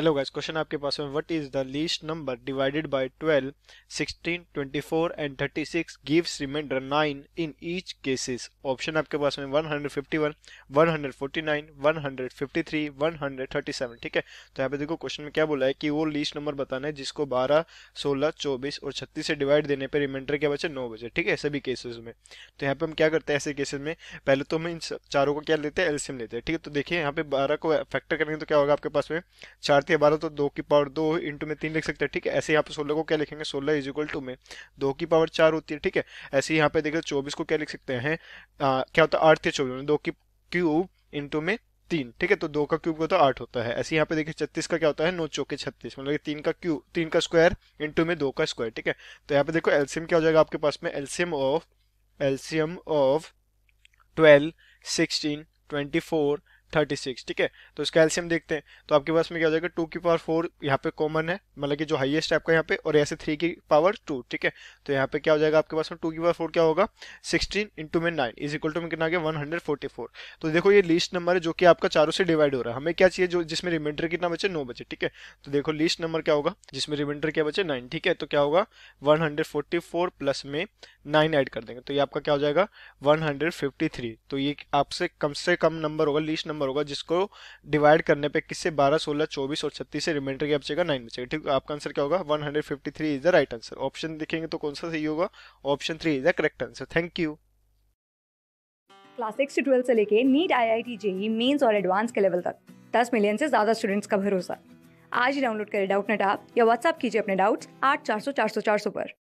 hello guys question आपके पास में what is the least number divided by 12 16 24 and 36 gives remainder 9 in each cases option आपके पास में 151 149 153 137 ठीक है तो यहां पे देखो क्वेश्चन में क्या बोला है कि वो लीस्ट नंबर बताना है जिसको 12 16 24 और 36 से डिवाइड देने पे रिमाइंडर क्या बचे 9 बचे ठीक है सभी केसेस में तो यहां पे हम क्या करते हैं ऐसे केसेस में पहले तो हम इन चारों को क्या लेते हैं एलसीएम लेते हैं ठीक है तो देखिए यहां पे 12 को फैक्टर करेंगे तो क्या होगा आपके पास में 4 सकते हैं बारह तो दो की पावर दो इंटू में तीन लिख सकते हैं ठीक है ऐसे यहाँ पे सोलह को क्या लिखेंगे सोलह इज इक्वल टू में दो की पावर चार होती है ठीक है ऐसे यहाँ पे देखिए चौबीस को क्या लिख सकते हैं क्या होता है आठ के चौबीस दो की क्यूब इंटू में तीन ठीक है तो दो का क्यूब होता है आठ होता है ऐसे यहाँ पे देखिए छत्तीस का क्या होता है नौ चौके छत्तीस मतलब तीन का क्यूब तीन का स्क्वायर इंटू में दो का स्क्वायर ठीक है तो यहाँ पे देखो एल्सियम क्या हो जाएगा आपके पास में LCM of LCM of twelve sixteen twenty four thirty six ठीक है तो इसका एल्सियम देखते हैं तो आपके पास में क्या हो जाएगा टू की पावर फोर यहाँ पे कॉमन है मतलब कि जो हाईएस्ट आपका यहाँ पे और यहाँ से थ्री की पावर टू ठीक है तो यहाँ पे क्या हो जाएगा आपके पास में टू की पावर फोर क्या होगा सिक्सटीन इंटू में नाइन इज इक्वल टू में कितना आ गया वन हंड्रेड फोर्टी फोर तो देखो ये लीस्ट नंबर है जो कि आपका चारों से डिवाइड हो रहा है हमें क्या चाहिए जो जिसमें रिमाइंडर कितना बचे नौ बचे ठीक है तो देखो लीस्ट नंबर क्या होगा जिसमें रिमाइंडर क्या बचे नाइन ठीक है तो क्या होगा one hundred forty four plus में नाइन ऐड कर देंगे तो ये आपका क्या हो जाएगा वन हंड्रेड फिफ्टी थ्री तो ये आपसे कम से कम नंबर होगा लिस्ट नंबर नंबर होगा जिसको डिवाइड करने पे किससे 12, 16, 24 और 36 से रिमाइंडर गैप बचेगा नाइन बचेगा ठीक है आपका आंसर क्या होगा 153 is the right answer option देखेंगे तो कौन सा सही होगा option three is the correct answer thank you class six से ट्वेल्थ से लेके NEET I I T JEE mains और एडवांस के लेवल तक दस मिलियन से ज़्यादा स्टूडेंट्स का भरोसा आज ही डाउनलोड करें डाउट नेट आप या व्हाट्सअप कीजिए अपने डाउट्स आठ चार सौ चार सौ चार सौ पर